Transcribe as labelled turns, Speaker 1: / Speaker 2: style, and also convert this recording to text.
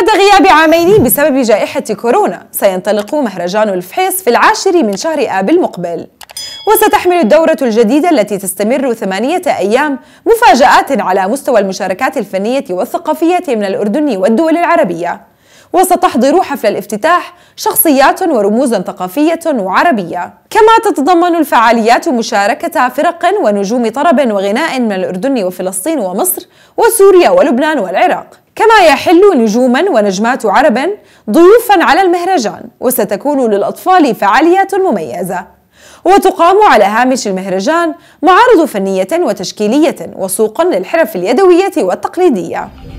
Speaker 1: بعد غياب عامين بسبب جائحة كورونا سينطلق مهرجان الفحيص في العاشر من شهر آب المقبل وستحمل الدورة الجديدة التي تستمر ثمانية أيام مفاجآت على مستوى المشاركات الفنية والثقافية من الأردن والدول العربية وستحضر حفل الافتتاح شخصيات ورموز ثقافية وعربية كما تتضمن الفعاليات مشاركة فرق ونجوم طرب وغناء من الأردن وفلسطين ومصر وسوريا ولبنان والعراق كما يحل نجوما ونجمات عرب ضيوفا على المهرجان وستكون للأطفال فعاليات مميزة وتقام على هامش المهرجان معارض فنية وتشكيلية وسوق للحرف اليدوية والتقليدية